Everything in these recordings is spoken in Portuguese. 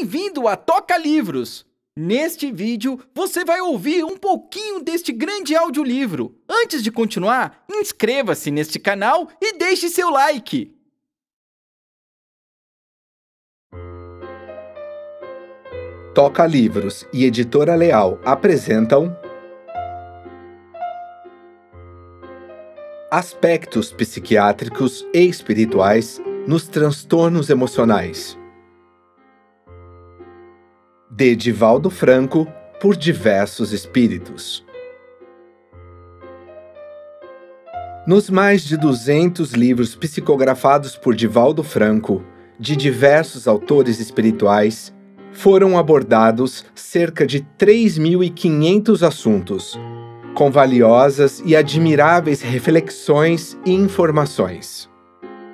Bem-vindo a Toca Livros! Neste vídeo, você vai ouvir um pouquinho deste grande audiolivro. Antes de continuar, inscreva-se neste canal e deixe seu like! Toca Livros e Editora Leal apresentam Aspectos psiquiátricos e espirituais nos transtornos emocionais de Divaldo Franco por diversos espíritos. Nos mais de 200 livros psicografados por Divaldo Franco, de diversos autores espirituais, foram abordados cerca de 3.500 assuntos, com valiosas e admiráveis reflexões e informações.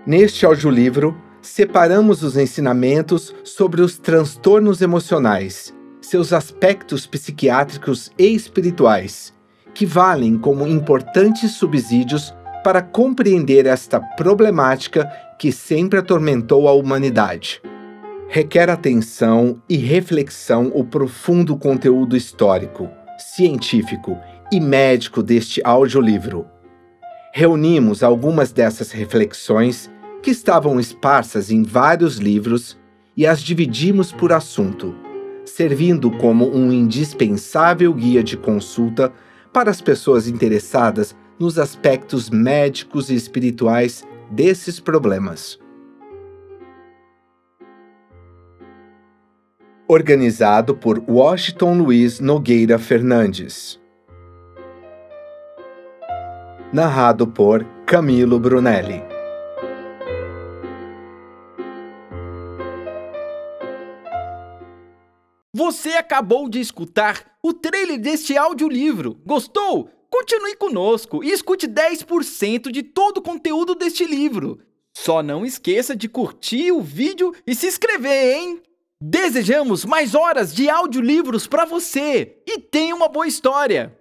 Neste audiolivro, separamos os ensinamentos sobre os transtornos emocionais, seus aspectos psiquiátricos e espirituais, que valem como importantes subsídios para compreender esta problemática que sempre atormentou a humanidade. Requer atenção e reflexão o profundo conteúdo histórico, científico e médico deste audiolivro. Reunimos algumas dessas reflexões que estavam esparsas em vários livros, e as dividimos por assunto, servindo como um indispensável guia de consulta para as pessoas interessadas nos aspectos médicos e espirituais desses problemas. Organizado por Washington Luiz Nogueira Fernandes. Narrado por Camilo Brunelli. Você acabou de escutar o trailer deste audiolivro. Gostou? Continue conosco e escute 10% de todo o conteúdo deste livro. Só não esqueça de curtir o vídeo e se inscrever, hein? Desejamos mais horas de audiolivros para você e tenha uma boa história.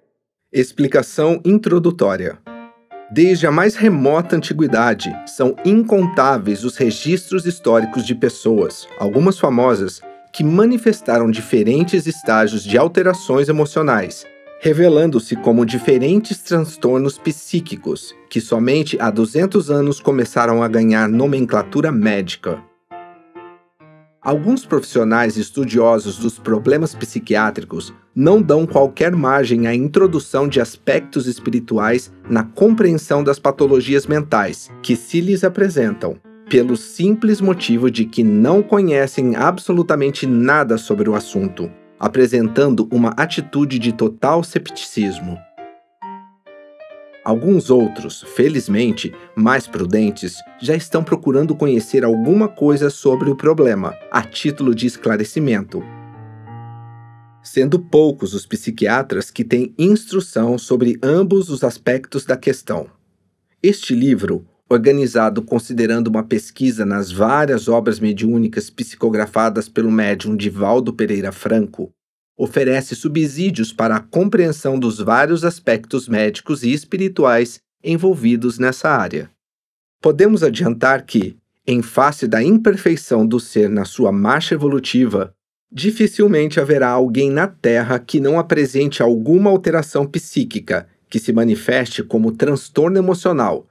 Explicação introdutória. Desde a mais remota antiguidade, são incontáveis os registros históricos de pessoas, algumas famosas, que manifestaram diferentes estágios de alterações emocionais, revelando-se como diferentes transtornos psíquicos, que somente há 200 anos começaram a ganhar nomenclatura médica. Alguns profissionais estudiosos dos problemas psiquiátricos não dão qualquer margem à introdução de aspectos espirituais na compreensão das patologias mentais que se lhes apresentam pelo simples motivo de que não conhecem absolutamente nada sobre o assunto, apresentando uma atitude de total cepticismo. Alguns outros, felizmente, mais prudentes, já estão procurando conhecer alguma coisa sobre o problema, a título de esclarecimento. Sendo poucos os psiquiatras que têm instrução sobre ambos os aspectos da questão. Este livro organizado considerando uma pesquisa nas várias obras mediúnicas psicografadas pelo médium Divaldo Pereira Franco, oferece subsídios para a compreensão dos vários aspectos médicos e espirituais envolvidos nessa área. Podemos adiantar que, em face da imperfeição do ser na sua marcha evolutiva, dificilmente haverá alguém na Terra que não apresente alguma alteração psíquica que se manifeste como transtorno emocional,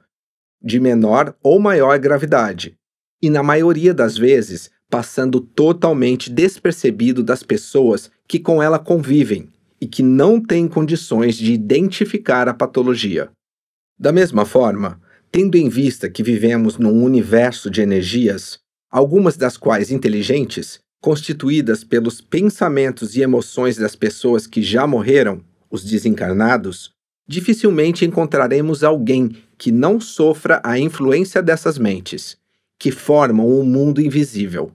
de menor ou maior gravidade, e na maioria das vezes passando totalmente despercebido das pessoas que com ela convivem e que não têm condições de identificar a patologia. Da mesma forma, tendo em vista que vivemos num universo de energias, algumas das quais inteligentes, constituídas pelos pensamentos e emoções das pessoas que já morreram, os desencarnados, dificilmente encontraremos alguém que não sofra a influência dessas mentes, que formam um mundo invisível.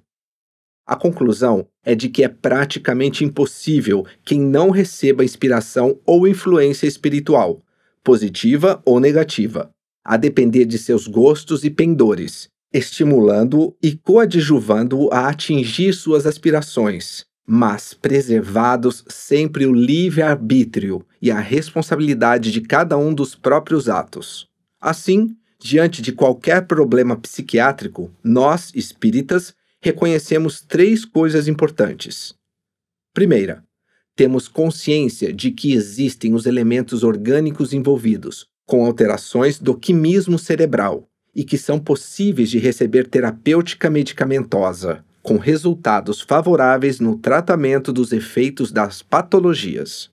A conclusão é de que é praticamente impossível quem não receba inspiração ou influência espiritual, positiva ou negativa, a depender de seus gostos e pendores, estimulando-o e coadjuvando-o a atingir suas aspirações, mas preservados sempre o livre-arbítrio e a responsabilidade de cada um dos próprios atos. Assim, diante de qualquer problema psiquiátrico, nós, espíritas, reconhecemos três coisas importantes. Primeira, temos consciência de que existem os elementos orgânicos envolvidos, com alterações do quimismo cerebral, e que são possíveis de receber terapêutica medicamentosa com resultados favoráveis no tratamento dos efeitos das patologias.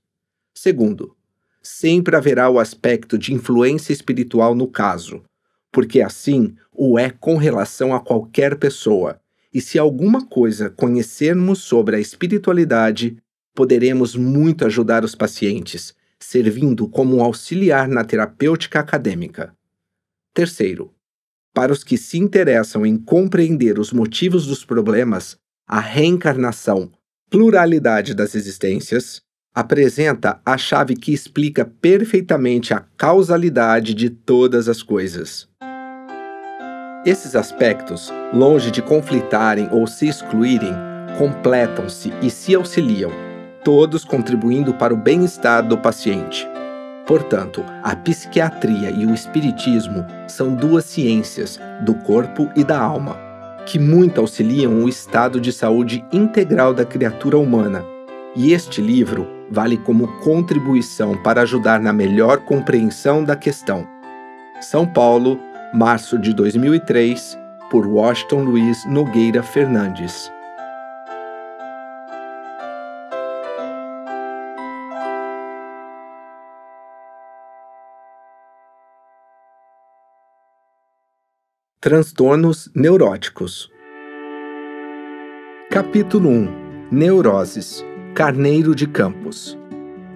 Segundo, sempre haverá o aspecto de influência espiritual no caso, porque assim o é com relação a qualquer pessoa. E se alguma coisa conhecermos sobre a espiritualidade, poderemos muito ajudar os pacientes, servindo como um auxiliar na terapêutica acadêmica. Terceiro, para os que se interessam em compreender os motivos dos problemas, a reencarnação, pluralidade das existências, apresenta a chave que explica perfeitamente a causalidade de todas as coisas. Esses aspectos, longe de conflitarem ou se excluírem, completam-se e se auxiliam, todos contribuindo para o bem-estar do paciente. Portanto, a psiquiatria e o espiritismo são duas ciências do corpo e da alma, que muito auxiliam o estado de saúde integral da criatura humana. E este livro vale como contribuição para ajudar na melhor compreensão da questão. São Paulo, março de 2003, por Washington Luiz Nogueira Fernandes. Transtornos neuróticos. Capítulo 1 Neuroses Carneiro de Campos.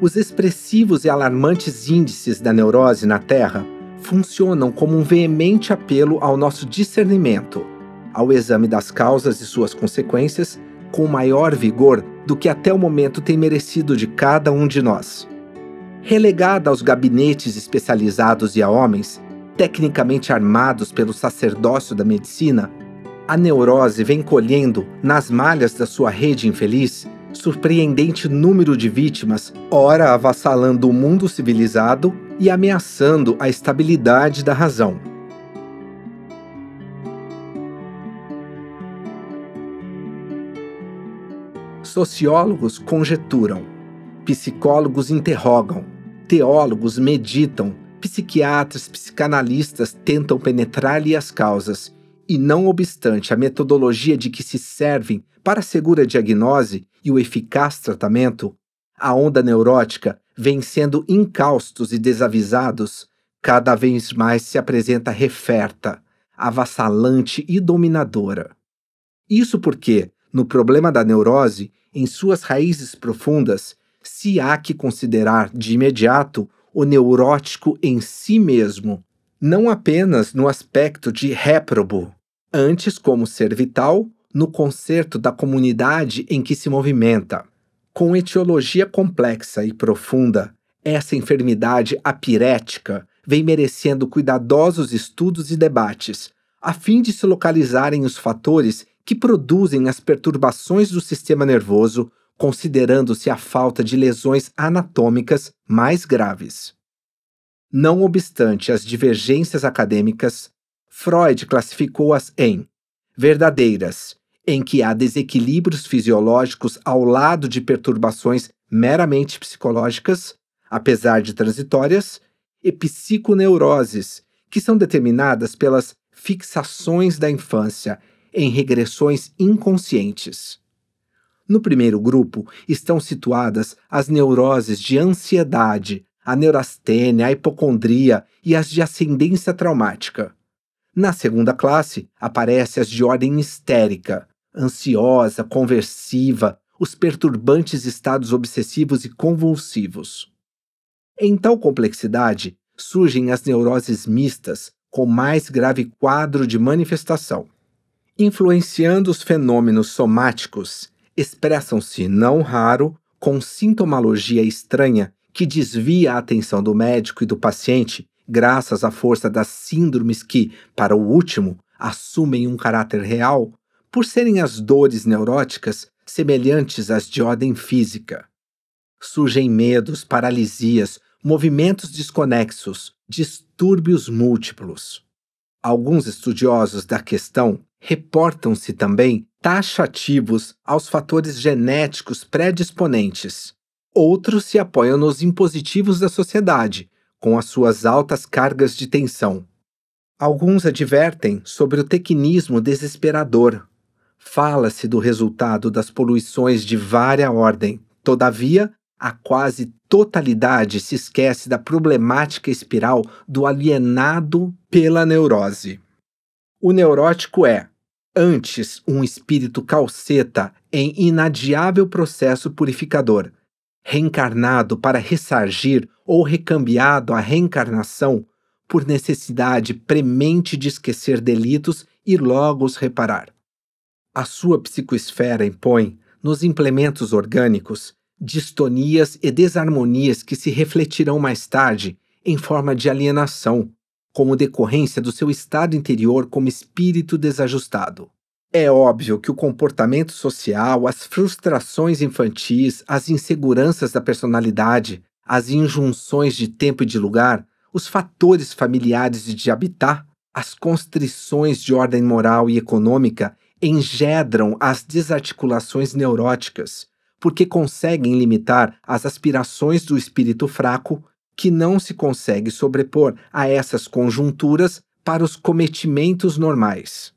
Os expressivos e alarmantes índices da neurose na Terra funcionam como um veemente apelo ao nosso discernimento, ao exame das causas e suas consequências com maior vigor do que até o momento tem merecido de cada um de nós. Relegada aos gabinetes especializados e a homens, tecnicamente armados pelo sacerdócio da medicina, a neurose vem colhendo, nas malhas da sua rede infeliz, surpreendente número de vítimas, ora avassalando o mundo civilizado e ameaçando a estabilidade da razão. Sociólogos conjeturam, psicólogos interrogam, teólogos meditam Psiquiatras, psicanalistas tentam penetrar-lhe as causas, e não obstante a metodologia de que se servem para a segura diagnose e o eficaz tratamento, a onda neurótica vem sendo incaustos e desavisados, cada vez mais se apresenta referta, avassalante e dominadora. Isso porque, no problema da neurose, em suas raízes profundas, se há que considerar de imediato o neurótico em si mesmo, não apenas no aspecto de réprobo, antes como ser vital no conserto da comunidade em que se movimenta. Com etiologia complexa e profunda, essa enfermidade apirética vem merecendo cuidadosos estudos e debates, a fim de se localizarem os fatores que produzem as perturbações do sistema nervoso considerando-se a falta de lesões anatômicas mais graves. Não obstante as divergências acadêmicas, Freud classificou-as em verdadeiras, em que há desequilíbrios fisiológicos ao lado de perturbações meramente psicológicas, apesar de transitórias, e psiconeuroses, que são determinadas pelas fixações da infância em regressões inconscientes. No primeiro grupo estão situadas as neuroses de ansiedade, a neurastênia, a hipocondria e as de ascendência traumática. Na segunda classe aparecem as de ordem histérica, ansiosa, conversiva, os perturbantes estados obsessivos e convulsivos. Em tal complexidade, surgem as neuroses mistas, com mais grave quadro de manifestação, influenciando os fenômenos somáticos expressam-se, não raro, com sintomologia estranha que desvia a atenção do médico e do paciente, graças à força das síndromes que, para o último, assumem um caráter real, por serem as dores neuróticas semelhantes às de ordem física. Surgem medos, paralisias, movimentos desconexos, distúrbios múltiplos. Alguns estudiosos da questão reportam-se também taxativos aos fatores genéticos predisponentes. Outros se apoiam nos impositivos da sociedade, com as suas altas cargas de tensão. Alguns advertem sobre o tecnismo desesperador. Fala-se do resultado das poluições de vária ordem. Todavia, a quase totalidade se esquece da problemática espiral do alienado pela neurose. O neurótico é, antes um espírito calceta em inadiável processo purificador, reencarnado para ressargir ou recambiado à reencarnação por necessidade premente de esquecer delitos e logo os reparar. A sua psicoesfera impõe, nos implementos orgânicos, distonias e desarmonias que se refletirão mais tarde em forma de alienação, como decorrência do seu estado interior como espírito desajustado. É óbvio que o comportamento social, as frustrações infantis, as inseguranças da personalidade, as injunções de tempo e de lugar, os fatores familiares e de habitat, as constrições de ordem moral e econômica engendram as desarticulações neuróticas, porque conseguem limitar as aspirações do espírito fraco que não se consegue sobrepor a essas conjunturas para os cometimentos normais.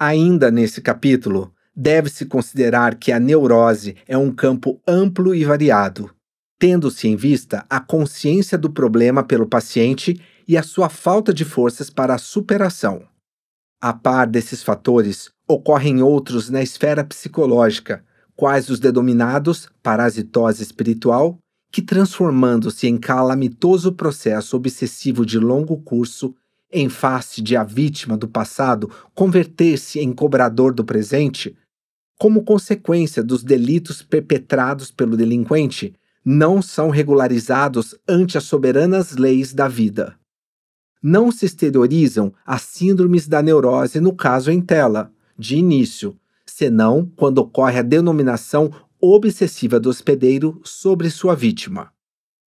Ainda nesse capítulo, deve-se considerar que a neurose é um campo amplo e variado, tendo-se em vista a consciência do problema pelo paciente e a sua falta de forças para a superação. A par desses fatores, ocorrem outros na esfera psicológica, quais os denominados parasitose espiritual que transformando-se em calamitoso processo obsessivo de longo curso, em face de a vítima do passado converter-se em cobrador do presente, como consequência dos delitos perpetrados pelo delinquente, não são regularizados ante as soberanas leis da vida. Não se exteriorizam as síndromes da neurose no caso em tela, de início, senão quando ocorre a denominação obsessiva do hospedeiro sobre sua vítima.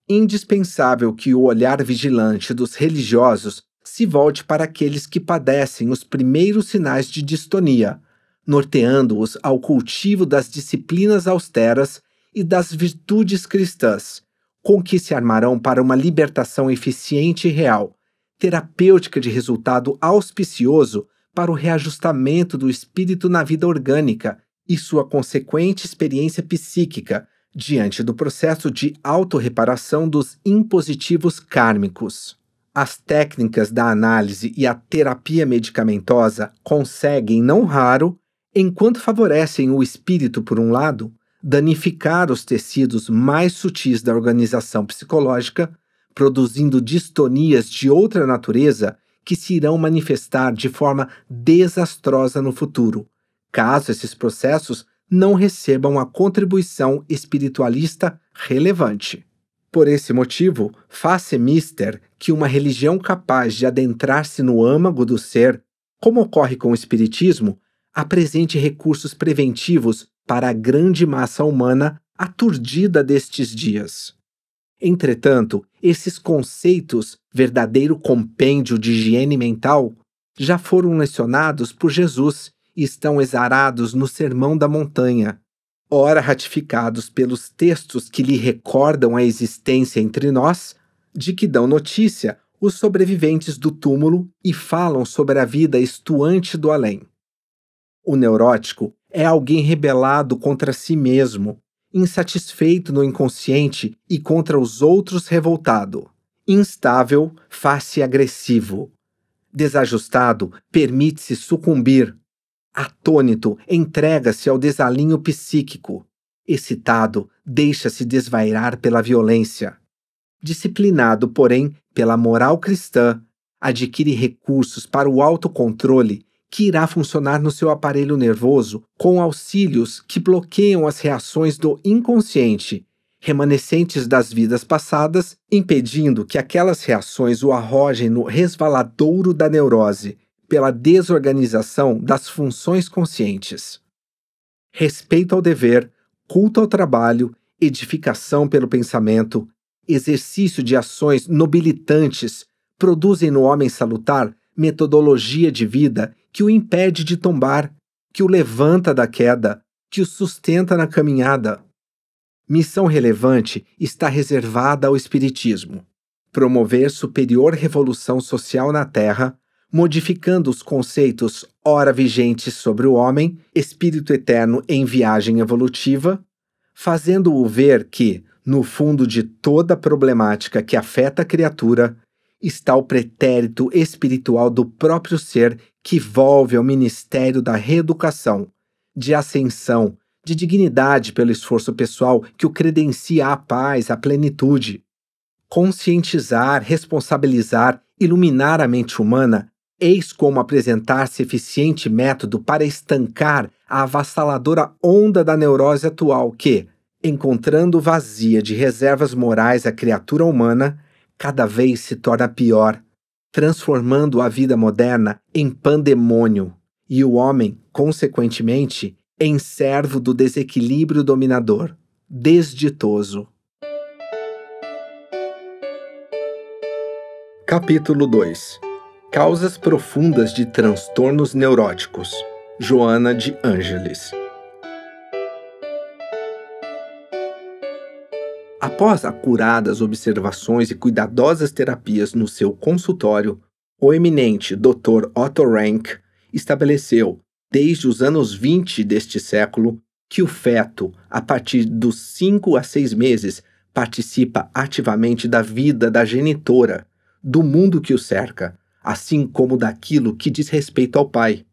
Indispensável que o olhar vigilante dos religiosos se volte para aqueles que padecem os primeiros sinais de distonia, norteando-os ao cultivo das disciplinas austeras e das virtudes cristãs, com que se armarão para uma libertação eficiente e real, terapêutica de resultado auspicioso para o reajustamento do espírito na vida orgânica e sua consequente experiência psíquica diante do processo de autorreparação dos impositivos kármicos. As técnicas da análise e a terapia medicamentosa conseguem, não raro, enquanto favorecem o espírito por um lado, danificar os tecidos mais sutis da organização psicológica, produzindo distonias de outra natureza que se irão manifestar de forma desastrosa no futuro, caso esses processos não recebam a contribuição espiritualista relevante. Por esse motivo, faz-se mister que uma religião capaz de adentrar-se no âmago do ser, como ocorre com o Espiritismo, apresente recursos preventivos para a grande massa humana aturdida destes dias. Entretanto, esses conceitos, verdadeiro compêndio de higiene mental, já foram lecionados por Jesus estão exarados no Sermão da Montanha, ora ratificados pelos textos que lhe recordam a existência entre nós, de que dão notícia os sobreviventes do túmulo e falam sobre a vida estuante do além. O neurótico é alguém rebelado contra si mesmo, insatisfeito no inconsciente e contra os outros revoltado, instável, face agressivo. Desajustado, permite-se sucumbir, Atônito, entrega-se ao desalinho psíquico. Excitado, deixa-se desvairar pela violência. Disciplinado, porém, pela moral cristã, adquire recursos para o autocontrole que irá funcionar no seu aparelho nervoso com auxílios que bloqueiam as reações do inconsciente, remanescentes das vidas passadas, impedindo que aquelas reações o arrojem no resvaladouro da neurose, pela desorganização das funções conscientes. Respeito ao dever, culto ao trabalho, edificação pelo pensamento, exercício de ações nobilitantes produzem no homem salutar metodologia de vida que o impede de tombar, que o levanta da queda, que o sustenta na caminhada. Missão relevante está reservada ao Espiritismo: promover superior revolução social na Terra modificando os conceitos ora vigentes sobre o homem, espírito eterno em viagem evolutiva, fazendo-o ver que, no fundo de toda problemática que afeta a criatura, está o pretérito espiritual do próprio ser que volve ao ministério da reeducação, de ascensão, de dignidade pelo esforço pessoal que o credencia à paz, à plenitude. Conscientizar, responsabilizar, iluminar a mente humana Eis como apresentar-se eficiente método para estancar a avassaladora onda da neurose atual que, encontrando vazia de reservas morais a criatura humana, cada vez se torna pior, transformando a vida moderna em pandemônio e o homem, consequentemente, em servo do desequilíbrio dominador, desditoso. Capítulo 2 Causas profundas de transtornos neuróticos. Joana de Ângeles. Após acuradas observações e cuidadosas terapias no seu consultório, o eminente Dr. Otto Rank estabeleceu, desde os anos 20 deste século, que o feto, a partir dos 5 a 6 meses, participa ativamente da vida da genitora, do mundo que o cerca, assim como daquilo que diz respeito ao Pai.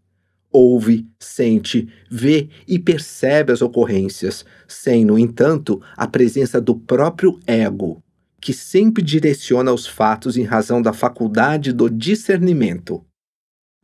Ouve, sente, vê e percebe as ocorrências, sem, no entanto, a presença do próprio ego, que sempre direciona os fatos em razão da faculdade do discernimento.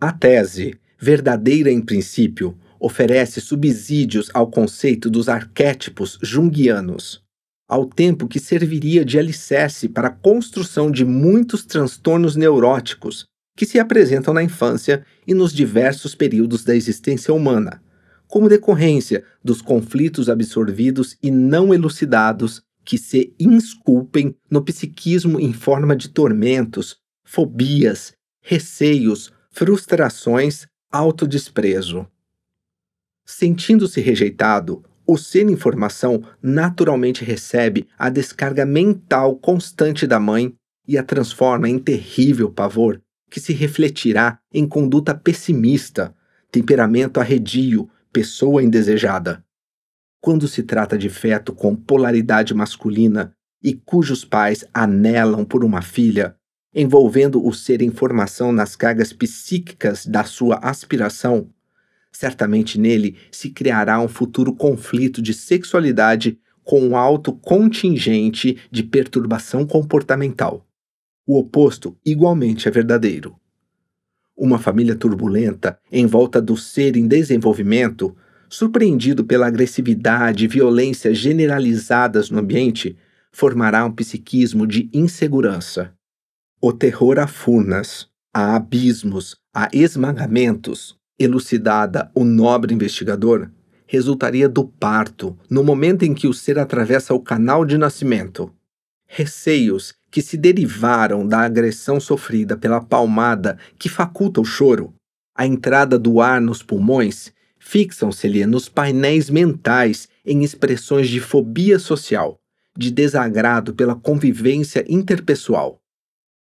A tese, verdadeira em princípio, oferece subsídios ao conceito dos arquétipos junguianos, ao tempo que serviria de alicerce para a construção de muitos transtornos neuróticos que se apresentam na infância e nos diversos períodos da existência humana, como decorrência dos conflitos absorvidos e não elucidados que se insculpem no psiquismo em forma de tormentos, fobias, receios, frustrações, autodesprezo. Sentindo-se rejeitado, o ser em formação naturalmente recebe a descarga mental constante da mãe e a transforma em terrível pavor que se refletirá em conduta pessimista, temperamento arredio, pessoa indesejada. Quando se trata de feto com polaridade masculina e cujos pais anelam por uma filha, envolvendo o ser em formação nas cargas psíquicas da sua aspiração, certamente nele se criará um futuro conflito de sexualidade com um alto contingente de perturbação comportamental. O oposto igualmente é verdadeiro. Uma família turbulenta, em volta do ser em desenvolvimento, surpreendido pela agressividade e violência generalizadas no ambiente, formará um psiquismo de insegurança. O terror a furnas, a abismos, a esmagamentos, elucidada o nobre investigador, resultaria do parto, no momento em que o ser atravessa o canal de nascimento. Receios que se derivaram da agressão sofrida pela palmada que faculta o choro, a entrada do ar nos pulmões, fixam-se-lhe nos painéis mentais em expressões de fobia social, de desagrado pela convivência interpessoal.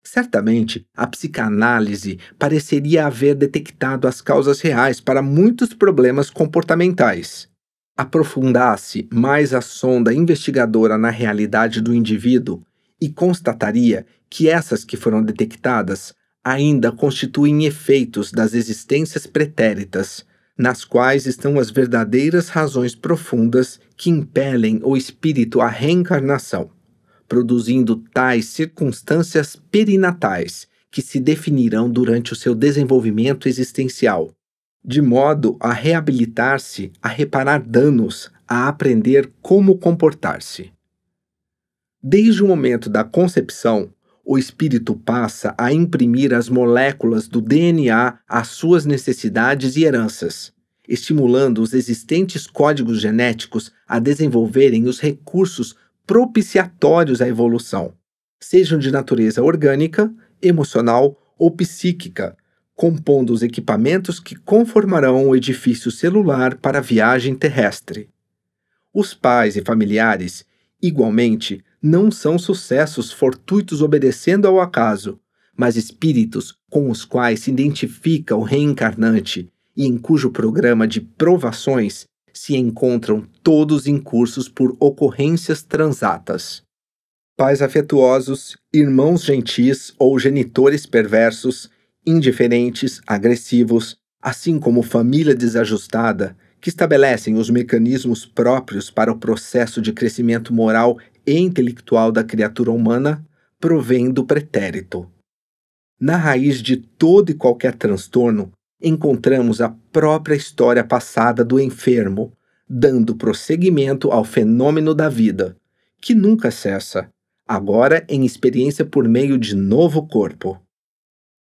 Certamente, a psicanálise pareceria haver detectado as causas reais para muitos problemas comportamentais. Aprofundasse mais a sonda investigadora na realidade do indivíduo, e constataria que essas que foram detectadas ainda constituem efeitos das existências pretéritas, nas quais estão as verdadeiras razões profundas que impelem o espírito à reencarnação, produzindo tais circunstâncias perinatais que se definirão durante o seu desenvolvimento existencial, de modo a reabilitar-se, a reparar danos, a aprender como comportar-se. Desde o momento da concepção, o espírito passa a imprimir as moléculas do DNA às suas necessidades e heranças, estimulando os existentes códigos genéticos a desenvolverem os recursos propiciatórios à evolução, sejam de natureza orgânica, emocional ou psíquica, compondo os equipamentos que conformarão o edifício celular para a viagem terrestre. Os pais e familiares, igualmente, não são sucessos fortuitos obedecendo ao acaso, mas espíritos com os quais se identifica o reencarnante e em cujo programa de provações se encontram todos incursos por ocorrências transatas. Pais afetuosos, irmãos gentis ou genitores perversos, indiferentes, agressivos, assim como família desajustada, que estabelecem os mecanismos próprios para o processo de crescimento moral e intelectual da criatura humana provém do pretérito. Na raiz de todo e qualquer transtorno, encontramos a própria história passada do enfermo, dando prosseguimento ao fenômeno da vida, que nunca cessa, agora em experiência por meio de novo corpo.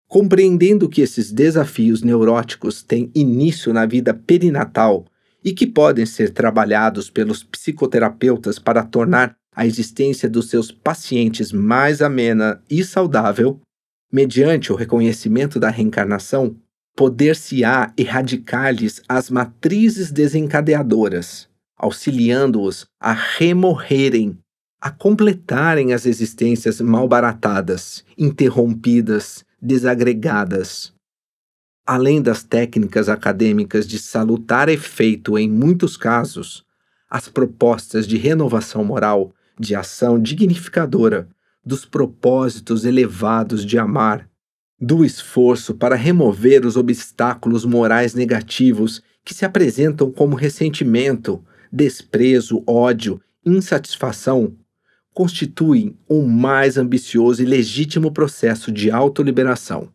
Compreendendo que esses desafios neuróticos têm início na vida perinatal e que podem ser trabalhados pelos psicoterapeutas para tornar a existência dos seus pacientes mais amena e saudável, mediante o reconhecimento da reencarnação, poder-se-á erradicar-lhes as matrizes desencadeadoras, auxiliando-os a remorrerem, a completarem as existências malbaratadas, interrompidas, desagregadas. Além das técnicas acadêmicas de salutar efeito em muitos casos, as propostas de renovação moral de ação dignificadora, dos propósitos elevados de amar, do esforço para remover os obstáculos morais negativos que se apresentam como ressentimento, desprezo, ódio, insatisfação, constituem um mais ambicioso e legítimo processo de autoliberação.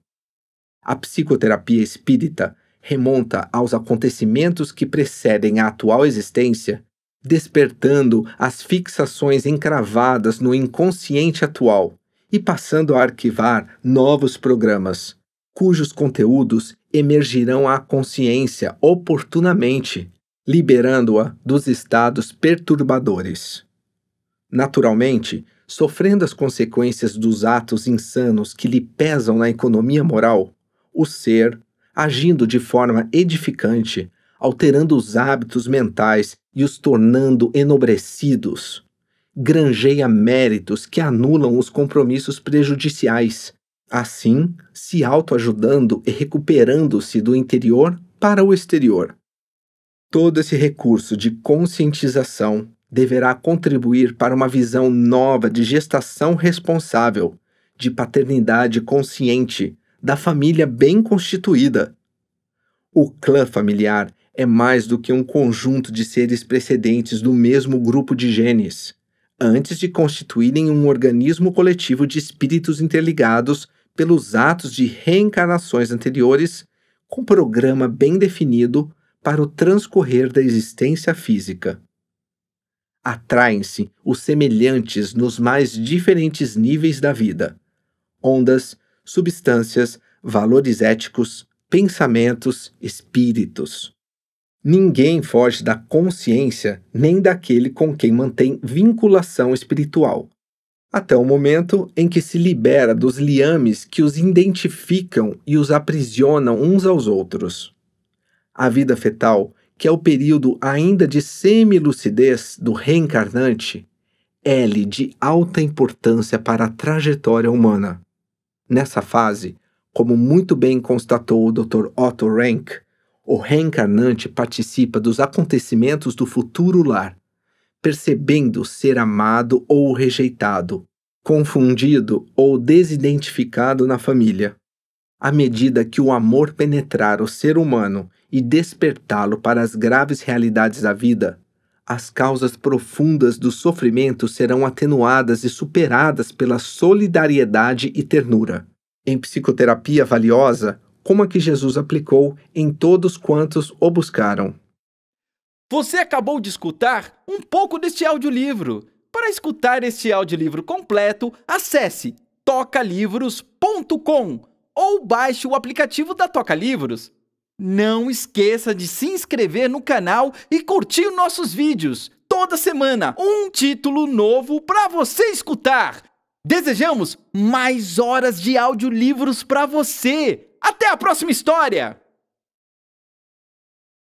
A psicoterapia espírita remonta aos acontecimentos que precedem a atual existência despertando as fixações encravadas no inconsciente atual e passando a arquivar novos programas, cujos conteúdos emergirão à consciência oportunamente, liberando-a dos estados perturbadores. Naturalmente, sofrendo as consequências dos atos insanos que lhe pesam na economia moral, o ser, agindo de forma edificante, alterando os hábitos mentais e os tornando enobrecidos, granjeia méritos que anulam os compromissos prejudiciais, assim se autoajudando e recuperando-se do interior para o exterior. Todo esse recurso de conscientização deverá contribuir para uma visão nova de gestação responsável, de paternidade consciente, da família bem constituída. O clã familiar é mais do que um conjunto de seres precedentes do mesmo grupo de genes, antes de constituírem um organismo coletivo de espíritos interligados pelos atos de reencarnações anteriores, com programa bem definido para o transcorrer da existência física. Atraem-se os semelhantes nos mais diferentes níveis da vida: ondas, substâncias, valores éticos, pensamentos, espíritos. Ninguém foge da consciência nem daquele com quem mantém vinculação espiritual, até o momento em que se libera dos liames que os identificam e os aprisionam uns aos outros. A vida fetal, que é o período ainda de semilucidez do reencarnante, é de alta importância para a trajetória humana. Nessa fase, como muito bem constatou o Dr. Otto Rank, o reencarnante participa dos acontecimentos do futuro lar, percebendo ser amado ou rejeitado, confundido ou desidentificado na família. À medida que o amor penetrar o ser humano e despertá-lo para as graves realidades da vida, as causas profundas do sofrimento serão atenuadas e superadas pela solidariedade e ternura. Em psicoterapia valiosa, como a é que Jesus aplicou em todos quantos o buscaram. Você acabou de escutar um pouco deste audiolivro. Para escutar este audiolivro completo, acesse tocalivros.com ou baixe o aplicativo da Toca Livros. Não esqueça de se inscrever no canal e curtir nossos vídeos. Toda semana, um título novo para você escutar. Desejamos mais horas de audiolivros para você. Até a próxima história!